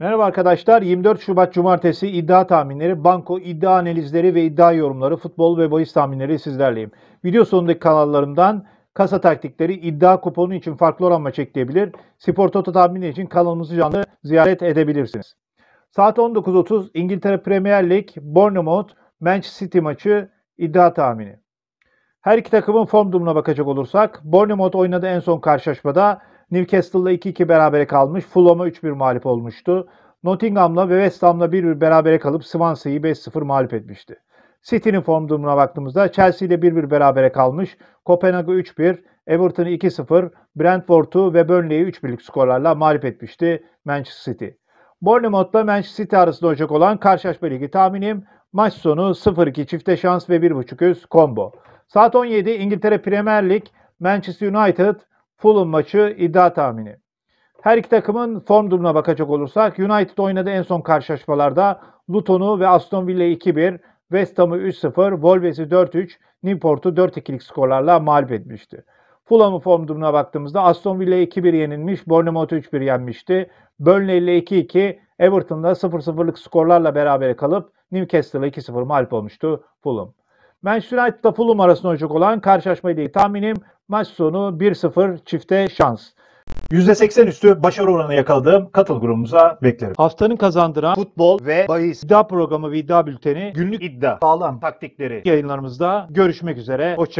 Merhaba arkadaşlar. 24 Şubat Cumartesi iddia tahminleri, banko iddia analizleri ve iddia yorumları, futbol ve bahis tahminleri sizlerleyim. Video sonundaki kanallarımdan kasa taktikleri, iddia kuponu için farklı oranma çekilebilir. Spor Toto tahmini için kanalımızı canlı ziyaret edebilirsiniz. Saat 19.30 İngiltere Premier Lig, Bournemouth, Manchester City maçı iddia tahmini. Her iki takımın form durumuna bakacak olursak, Bournemouth oynadı en son karşılaşmada Newcastle'la 2-2 berabere kalmış. Fulham'a 3-1 mağlup olmuştu. Nottingham'la ve West Ham'la 1-1 berabere kalıp Swansea'yı 5-0 mağlup etmişti. City'nin form durumuna baktığımızda Chelsea ile 1-1 berabere kalmış. Kopenhag'ı 3-1, Everton'ı 2-0, Brentford'u ve Burnley'i 3-1'lik skorlarla mağlup etmişti Manchester City. Bournemouth'la Manchester City arasında olacak olan karşılaşma ligi tahminim maç sonu 0-2 çifte şans ve 1.5 üst combo. Saat 17 İngiltere Premier Lig Manchester United Fulham maçı iddia tahmini. Her iki takımın form durumuna bakacak olursak United oynadı en son karşılaşmalarda Luton'u ve Aston Villa'yı 2-1, West Ham'ı 3-0, Wolves'i 4-3, Newport'u 4-2'lik skorlarla mağlup etmişti. Fulham'ı form durumuna baktığımızda Aston Villa'ya 2-1 yenilmiş, Bournemouth'u 3-1 yenmişti. Burnley'le 2-2, Everton'da 0-0'lık skorlarla beraber kalıp Newcastle'a 2-0 mağlup olmuştu Fulham. Manchester united Fulham arasında olacak olan karşılaşmayla ilgili tahminim Maç sonu 1-0 çifte şans. %80 üstü başarı oranı yakaladığım katıl grubumuza beklerim. Haftanın kazandıran futbol ve bahis iddia programı ve iddia bülteni günlük iddia sağlam taktikleri yayınlarımızda görüşmek üzere. Hoşçakalın.